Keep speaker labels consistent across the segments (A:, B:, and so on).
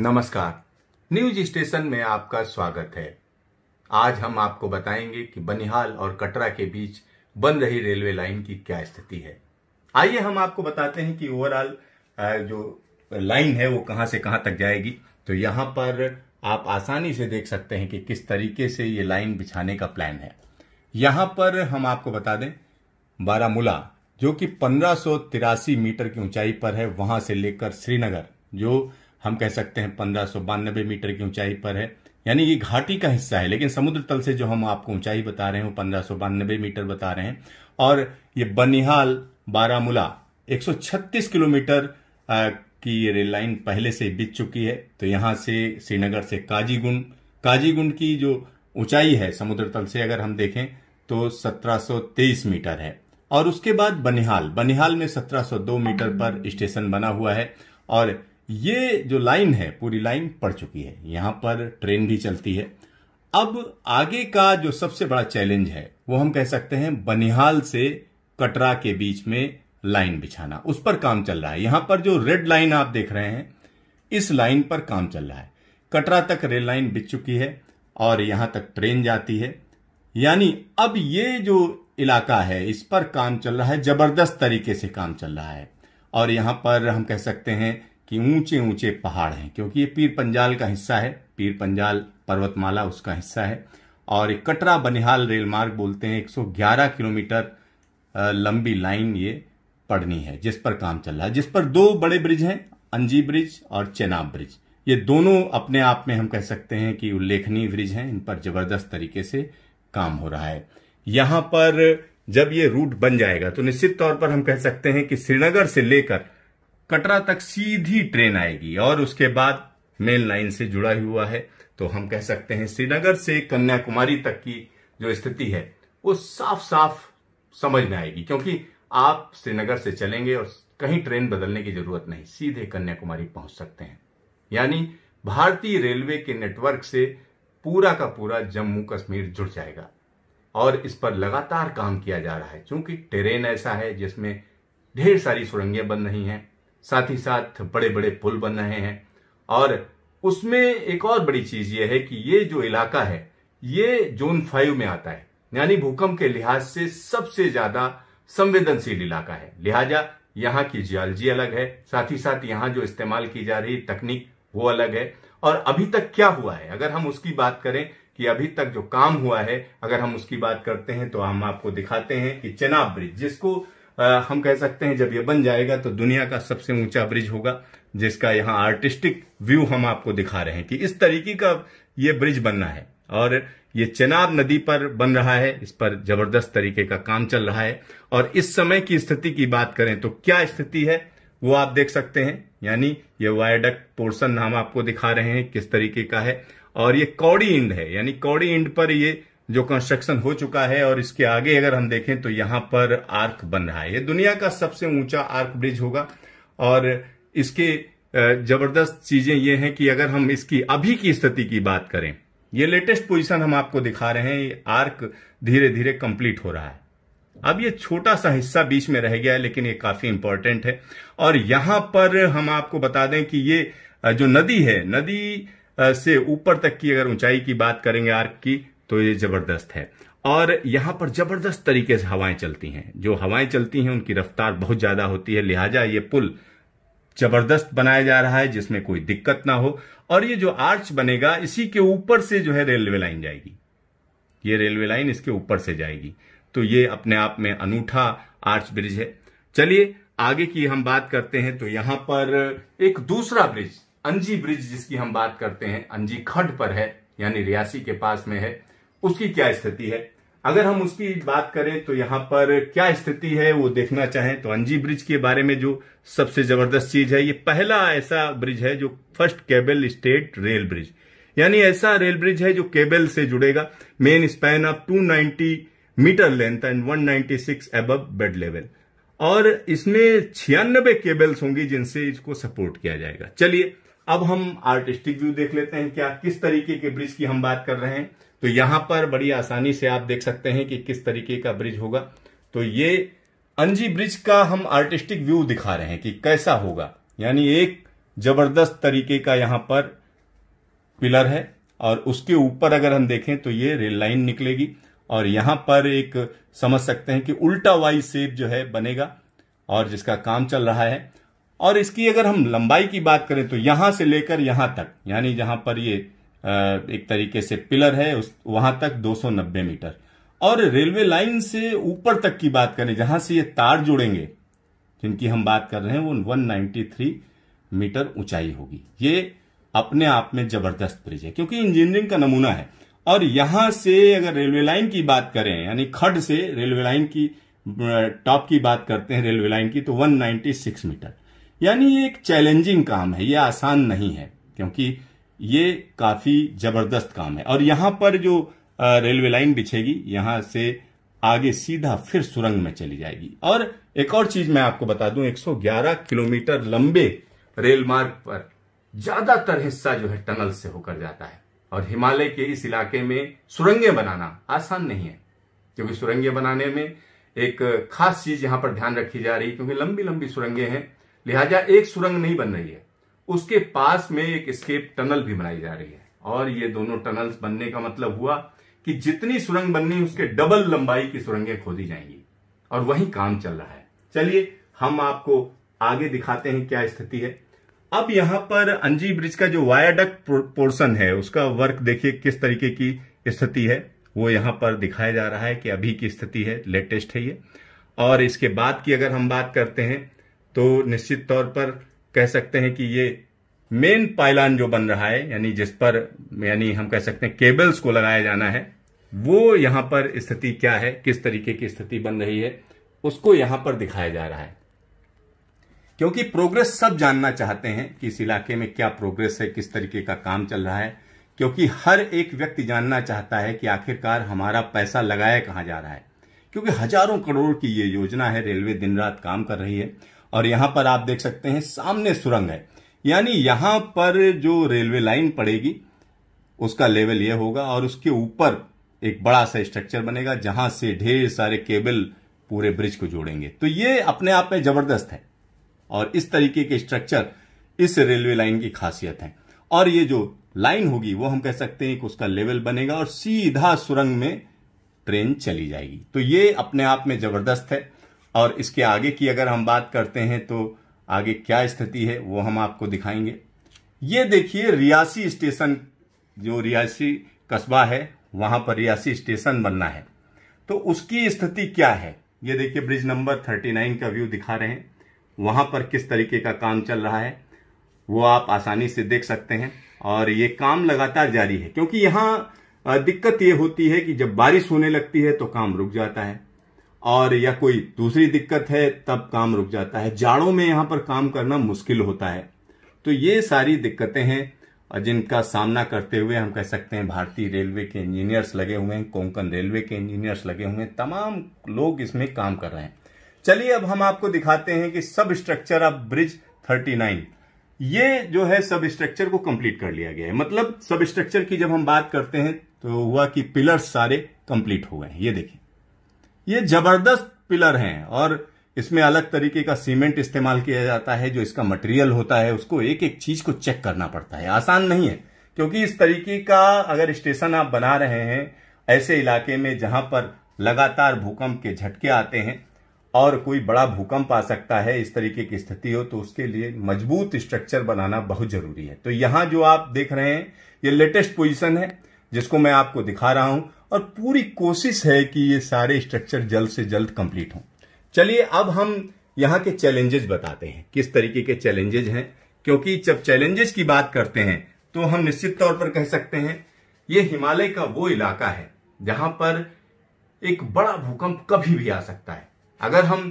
A: नमस्कार news station में आपका स्वागत है आज हम आपको बताएंगे कि बनिहाल और कटरा के बीच बन रही रेलवे लाइन की क्या स्थिति है आइए हम आपको बताते हैं कि ओवरऑल जो लाइन है वो कहां से कहां तक जाएगी तो यहां पर आप आसानी से देख सकते हैं कि किस तरीके से ये लाइन बिछाने का प्लान है यहां पर हम आपको बता दें बारामूला जो कि पंद्रह मीटर की ऊंचाई पर है वहां से लेकर श्रीनगर जो हम कह सकते हैं पंद्रह सौ बानबे मीटर की ऊंचाई पर है यानी ये घाटी का हिस्सा है लेकिन समुद्र तल से जो हम आपको ऊंचाई बता रहे हैं वो पंद्रह सौ बानबे मीटर बता रहे हैं और ये बनिहाल बारामूला 136 किलोमीटर की ये रेल लाइन पहले से बीत चुकी है तो यहां से श्रीनगर से काजीगुंड काजीगुंड की जो ऊंचाई है समुद्र तल से अगर हम देखें तो 1723 मीटर है और उसके बाद बनिहाल बनिहाल में 1702 मीटर पर स्टेशन बना हुआ है और ये जो लाइन है पूरी लाइन पड़ चुकी है यहां पर ट्रेन भी चलती है अब आगे का जो सबसे बड़ा चैलेंज है वो हम कह सकते हैं बनिहाल से कटरा के बीच में लाइन बिछाना उस पर काम चल रहा है यहां पर जो रेड लाइन आप देख रहे हैं इस लाइन पर काम चल रहा है कटरा तक रेल लाइन बिछ चुकी है और यहां तक ट्रेन जाती है यानी अब ये जो इलाका है इस पर काम चल रहा है जबरदस्त तरीके से काम चल रहा है और यहां पर हम कह सकते हैं कि ऊंचे ऊंचे पहाड़ हैं क्योंकि ये पीर पंजाल का हिस्सा है पीर पंजाल पर्वतमाला उसका हिस्सा है और कटरा बनिहाल रेल मार्ग बोलते हैं 111 किलोमीटर लंबी लाइन ये पड़नी है जिस पर काम चल रहा है जिस पर दो बड़े ब्रिज हैं अंजी ब्रिज और चेनाब ब्रिज ये दोनों अपने आप में हम कह सकते हैं कि उल्लेखनीय ब्रिज हैं इन पर जबरदस्त तरीके से काम हो रहा है यहां पर जब ये रूट बन जाएगा तो निश्चित तौर पर हम कह सकते हैं कि श्रीनगर से लेकर कटरा तक सीधी ट्रेन आएगी और उसके बाद मेल लाइन से जुड़ा हुआ है तो हम कह सकते हैं श्रीनगर से कन्याकुमारी तक की जो स्थिति है वो साफ साफ समझ में आएगी क्योंकि आप श्रीनगर से चलेंगे और कहीं ट्रेन बदलने की जरूरत नहीं सीधे कन्याकुमारी पहुंच सकते हैं यानी भारतीय रेलवे के नेटवर्क से पूरा का पूरा जम्मू कश्मीर जुड़ जाएगा और इस पर लगातार काम किया जा रहा है क्योंकि ट्रेन ऐसा है जिसमें ढेर सारी सुरंगें बन रही हैं साथ ही साथ बड़े बड़े पुल बन रहे हैं और उसमें एक और बड़ी चीज ये है कि ये जो इलाका है ये जोन फाइव में आता है यानी भूकंप के लिहाज से सबसे ज्यादा संवेदनशील इलाका है लिहाजा यहाँ की जियालजी अलग है साथ ही साथ यहाँ जो इस्तेमाल की जा रही तकनीक वो अलग है और अभी तक क्या हुआ है अगर हम उसकी बात करें कि अभी तक जो काम हुआ है अगर हम उसकी बात करते हैं तो हम आपको दिखाते हैं कि चेनाब ब्रिज जिसको आ, हम कह सकते हैं जब ये बन जाएगा तो दुनिया का सबसे ऊंचा ब्रिज होगा जिसका यहाँ आर्टिस्टिक व्यू हम आपको दिखा रहे हैं कि इस तरीके का ये ब्रिज बनना है और ये चेनाब नदी पर बन रहा है इस पर जबरदस्त तरीके का काम चल रहा है और इस समय की स्थिति की बात करें तो क्या स्थिति है वो आप देख सकते हैं यानी ये वायडक्ट पोर्सन हम आपको दिखा रहे हैं किस तरीके का है और ये कौड़ी इंड है यानी कौड़ी इंड पर ये जो कंस्ट्रक्शन हो चुका है और इसके आगे अगर हम देखें तो यहां पर आर्क बन रहा है ये दुनिया का सबसे ऊंचा आर्क ब्रिज होगा और इसके जबरदस्त चीजें ये हैं कि अगर हम इसकी अभी की स्थिति की बात करें ये लेटेस्ट पोजीशन हम आपको दिखा रहे हैं ये आर्क धीरे धीरे कंप्लीट हो रहा है अब ये छोटा सा हिस्सा बीच में रह गया है लेकिन ये काफी इंपॉर्टेंट है और यहां पर हम आपको बता दें कि ये जो नदी है नदी से ऊपर तक की अगर ऊंचाई की बात करेंगे आर्क की तो ये जबरदस्त है और यहां पर जबरदस्त तरीके से हवाएं चलती हैं जो हवाएं चलती हैं उनकी रफ्तार बहुत ज्यादा होती है लिहाजा ये पुल जबरदस्त बनाया जा रहा है जिसमें कोई दिक्कत ना हो और ये जो आर्च बनेगा इसी के ऊपर से जो है रेलवे लाइन जाएगी ये रेलवे लाइन इसके ऊपर से जाएगी तो ये अपने आप में अनूठा आर्च ब्रिज है चलिए आगे की हम बात करते हैं तो यहां पर एक दूसरा ब्रिज अंजी ब्रिज जिसकी हम बात करते हैं अंजी खड पर है यानी रियासी के पास में है उसकी क्या स्थिति है अगर हम उसकी बात करें तो यहां पर क्या स्थिति है वो देखना चाहें तो अंजी ब्रिज के बारे में जो सबसे जबरदस्त चीज है ये पहला ऐसा ब्रिज है जो first cable stayed rail bridge यानी ऐसा रेल ब्रिज है जो केबल से जुड़ेगा main span of 290 metre length and 196 अब बेड लेवल और इसमें छियानबे केबल्स होंगी जिनसे इसको सपोर्ट किया जाएगा चलिए अब हम आर्टिस्टिक व्यू देख लेते हैं क्या किस तरीके के ब्रिज की हम बात कर रहे हैं तो यहां पर बड़ी आसानी से आप देख सकते हैं कि किस तरीके का ब्रिज होगा तो ये अंजी ब्रिज का हम आर्टिस्टिक व्यू दिखा रहे हैं कि कैसा होगा यानी एक जबरदस्त तरीके का यहां पर पिलर है और उसके ऊपर अगर हम देखें तो ये रेल लाइन निकलेगी और यहां पर एक समझ सकते हैं कि उल्टा वाई सेप जो है बनेगा और जिसका काम चल रहा है और इसकी अगर हम लंबाई की बात करें तो यहां से लेकर यहां तक यानी जहां पर ये एक तरीके से पिलर है उस वहां तक 290 मीटर और रेलवे लाइन से ऊपर तक की बात करें जहां से ये तार जुड़ेंगे जिनकी हम बात कर रहे हैं वो 193 मीटर ऊंचाई होगी ये अपने आप में जबरदस्त ब्रिज है क्योंकि इंजीनियरिंग का नमूना है और यहां से अगर रेलवे लाइन की बात करें यानी खड से रेलवे लाइन की टॉप की बात करते हैं रेलवे लाइन की तो 196 मीटर यानी ये एक चैलेंजिंग काम है ये आसान नहीं है क्योंकि ये काफी जबरदस्त काम है और यहां पर जो रेलवे लाइन बिछेगी यहां से आगे सीधा फिर सुरंग में चली जाएगी और एक और चीज मैं आपको बता दूं 111 किलोमीटर लंबे रेल मार्ग पर ज्यादातर हिस्सा जो है टनल से होकर जाता है और हिमालय के इस इलाके में सुरंगें बनाना आसान नहीं है क्योंकि सुरंगें बनाने में एक खास चीज यहां पर ध्यान रखी जा रही है क्योंकि लंबी लंबी सुरंगें हैं लिहाजा एक सुरंग नहीं बन रही है उसके पास में एक स्केप टनल भी बनाई जा रही है और ये दोनों टनल्स बनने का मतलब हुआ कि जितनी सुरंग बननी उसके डबल लंबाई की सुरंगें खोदी जाएंगी और वही काम चल रहा है चलिए हम आपको आगे दिखाते हैं क्या स्थिति है अब यहां पर अंजी ब्रिज का जो वायाडक्ट पोर्शन है उसका वर्क देखिए किस तरीके की स्थिति है वो यहां पर दिखाया जा रहा है कि अभी की स्थिति है लेटेस्ट है ये और इसके बाद की अगर हम बात करते हैं तो निश्चित तौर पर कह सकते हैं कि ये मेन पायलान जो बन रहा है यानी जिस पर यानी हम कह सकते हैं केबल्स को लगाया जाना है वो यहां पर स्थिति क्या है किस तरीके की स्थिति बन रही है उसको यहां पर दिखाया जा रहा है क्योंकि प्रोग्रेस सब जानना चाहते हैं कि इस इलाके में क्या प्रोग्रेस है किस तरीके का काम चल रहा है क्योंकि हर एक व्यक्ति जानना चाहता है कि आखिरकार हमारा पैसा लगाया कहां जा रहा है क्योंकि हजारों करोड़ की ये योजना है रेलवे दिन रात काम कर रही है और यहां पर आप देख सकते हैं सामने सुरंग है यानी यहां पर जो रेलवे लाइन पड़ेगी उसका लेवल यह होगा और उसके ऊपर एक बड़ा सा स्ट्रक्चर बनेगा जहां से ढेर सारे केबल पूरे ब्रिज को जोड़ेंगे तो ये अपने आप में जबरदस्त है और इस तरीके के स्ट्रक्चर इस रेलवे लाइन की खासियत है और ये जो लाइन होगी वो हम कह सकते हैं कि उसका लेवल बनेगा और सीधा सुरंग में ट्रेन चली जाएगी तो ये अपने आप में जबरदस्त है और इसके आगे की अगर हम बात करते हैं तो आगे क्या स्थिति है वो हम आपको दिखाएंगे ये देखिए रियासी स्टेशन जो रियासी कस्बा है वहां पर रियासी स्टेशन बनना है तो उसकी स्थिति क्या है ये देखिए ब्रिज नंबर थर्टी नाइन का व्यू दिखा रहे हैं वहां पर किस तरीके का काम चल रहा है वो आप आसानी से देख सकते हैं और ये काम लगातार जारी है क्योंकि यहाँ दिक्कत ये होती है कि जब बारिश होने लगती है तो काम रुक जाता है और या कोई दूसरी दिक्कत है तब काम रुक जाता है जाड़ों में यहां पर काम करना मुश्किल होता है तो ये सारी दिक्कतें हैं और जिनका सामना करते हुए हम कह सकते हैं भारतीय रेलवे के इंजीनियर्स लगे हुए हैं कोंकण रेलवे के इंजीनियर्स लगे हुए हैं तमाम लोग इसमें काम कर रहे हैं चलिए अब हम आपको दिखाते हैं कि सब स्ट्रक्चर ऑफ ब्रिज 39 ये जो है सब स्ट्रक्चर को कंप्लीट कर लिया गया है मतलब सब स्ट्रक्चर की जब हम बात करते हैं तो हुआ कि पिलर्स सारे कंप्लीट हो गए ये देखिए ये जबरदस्त पिलर हैं और इसमें अलग तरीके का सीमेंट इस्तेमाल किया जाता है जो इसका मटेरियल होता है उसको एक एक चीज को चेक करना पड़ता है आसान नहीं है क्योंकि इस तरीके का अगर स्टेशन आप बना रहे हैं ऐसे इलाके में जहां पर लगातार भूकंप के झटके आते हैं और कोई बड़ा भूकंप आ सकता है इस तरीके की स्थिति हो तो उसके लिए मजबूत स्ट्रक्चर बनाना बहुत जरूरी है तो यहां जो आप देख रहे हैं ये लेटेस्ट पोजिशन है जिसको मैं आपको दिखा रहा हूं और पूरी कोशिश है कि ये सारे स्ट्रक्चर जल्द से जल्द कंप्लीट हों चलिए अब हम यहाँ के चैलेंजेस बताते हैं किस तरीके के चैलेंजेज हैं क्योंकि जब चैलेंजेस की बात करते हैं तो हम निश्चित तौर पर कह सकते हैं ये हिमालय का वो इलाका है जहां पर एक बड़ा भूकंप कभी भी आ सकता है अगर हम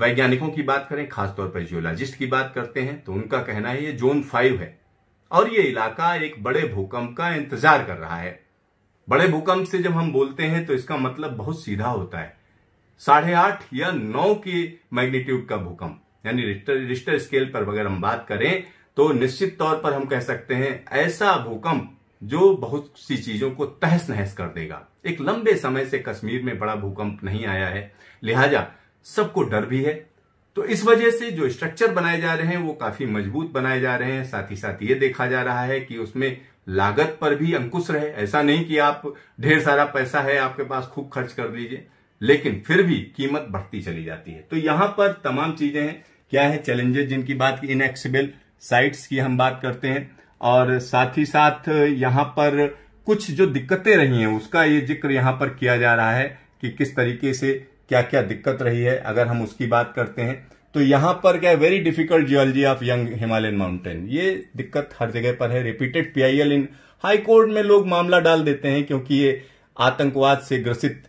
A: वैज्ञानिकों की बात करें खासतौर पर जियोलॉजिस्ट की बात करते हैं तो उनका कहना है ये जोन फाइव है और ये इलाका एक बड़े भूकंप का इंतजार कर रहा है बड़े भूकंप से जब हम बोलते हैं तो इसका मतलब बहुत सीधा होता है साढ़े आठ या नौ के मैग्नीट्यूड का भूकंप यानी रिस्टर रिस्टर स्केल पर अगर हम बात करें तो निश्चित तौर पर हम कह सकते हैं ऐसा भूकंप जो बहुत सी चीजों को तहस नहस कर देगा एक लंबे समय से कश्मीर में बड़ा भूकंप नहीं आया है लिहाजा सबको डर भी है तो इस वजह से जो स्ट्रक्चर बनाए जा रहे हैं वो काफी मजबूत बनाए जा रहे हैं साथ ही साथ ये देखा जा रहा है कि उसमें लागत पर भी अंकुश रहे ऐसा नहीं कि आप ढेर सारा पैसा है आपके पास खूब खर्च कर लीजिए लेकिन फिर भी कीमत बढ़ती चली जाती है तो यहां पर तमाम चीजें हैं क्या है चैलेंजेस जिनकी बात की इनएक्सेबल साइट्स की हम बात करते हैं और साथ ही साथ यहां पर कुछ जो दिक्कतें रही हैं उसका ये जिक्र यहां पर किया जा रहा है कि किस तरीके से क्या क्या दिक्कत रही है अगर हम उसकी बात करते हैं तो यहां पर क्या है very difficult geology of young Himalayan mountain ये दिक्कत हर जगह पर है repeated PIL in high court में लोग मामला डाल देते हैं क्योंकि ये आतंकवाद से ग्रसित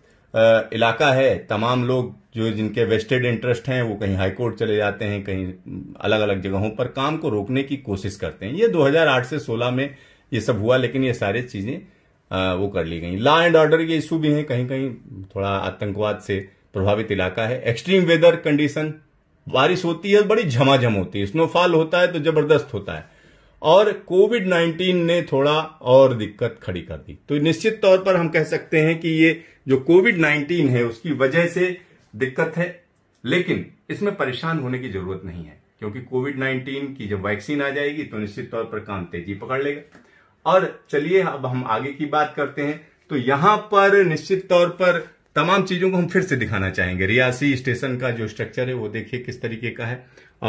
A: इलाका है तमाम लोग जो जिनके वेस्टेड इंटरेस्ट हैं वो कहीं हाईकोर्ट चले जाते हैं कहीं अलग अलग जगहों पर काम को रोकने की कोशिश करते हैं ये 2008 से 16 में ये सब हुआ लेकिन ये सारी चीजें वो कर ली गई लॉ एंड ऑर्डर के इशू भी हैं कहीं कहीं थोड़ा आतंकवाद से प्रभावित इलाका है एक्सट्रीम वेदर कंडीशन बारिश होती है बड़ी झमाझम होती है स्नोफॉल होता है तो जबरदस्त होता है और कोविड 19 ने थोड़ा और दिक्कत खड़ी कर दी तो निश्चित तौर पर हम कह सकते हैं कि ये जो कोविड 19 है उसकी वजह से दिक्कत है लेकिन इसमें परेशान होने की जरूरत नहीं है क्योंकि कोविड 19 की जब वैक्सीन आ जाएगी तो निश्चित तौर पर काम तेजी पकड़ लेगा और चलिए अब हम आगे की बात करते हैं तो यहां पर निश्चित तौर पर तमाम चीजों को हम फिर से दिखाना चाहेंगे रियासी स्टेशन का जो स्ट्रक्चर है वो देखिए किस तरीके का है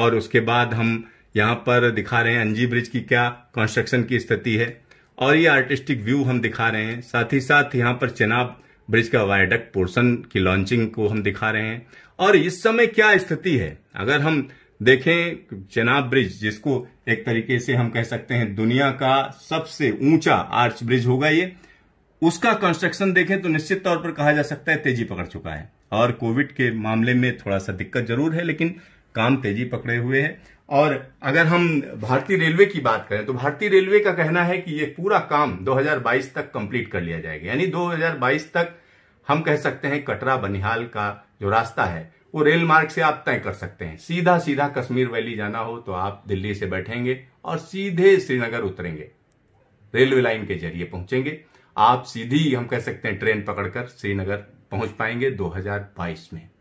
A: और उसके बाद हम यहाँ पर दिखा रहे हैं अंजी ब्रिज की क्या कंस्ट्रक्शन की स्थिति है और ये आर्टिस्टिक व्यू हम दिखा रहे हैं साथ ही साथ यहाँ पर चेनाब ब्रिज का वायडक पोर्सन की लॉन्चिंग को हम दिखा रहे हैं और इस समय क्या स्थिति है अगर हम देखें चेनाब ब्रिज जिसको एक तरीके से हम कह सकते हैं दुनिया का सबसे ऊंचा आर्च ब्रिज होगा ये उसका कंस्ट्रक्शन देखें तो निश्चित तौर पर कहा जा सकता है तेजी पकड़ चुका है और कोविड के मामले में थोड़ा सा दिक्कत जरूर है लेकिन काम तेजी पकड़े हुए है और अगर हम भारतीय रेलवे की बात करें तो भारतीय रेलवे का कहना है कि ये पूरा काम 2022 तक कंप्लीट कर लिया जाएगा यानी 2022 तक हम कह सकते हैं कटरा बनिहाल का जो रास्ता है वो रेल मार्ग से आप तय कर सकते हैं सीधा सीधा कश्मीर वैली जाना हो तो आप दिल्ली से बैठेंगे और सीधे श्रीनगर उतरेंगे रेलवे लाइन के जरिए पहुंचेंगे आप सीधी हम कह सकते हैं ट्रेन पकड़कर श्रीनगर पहुंच पाएंगे 2022 में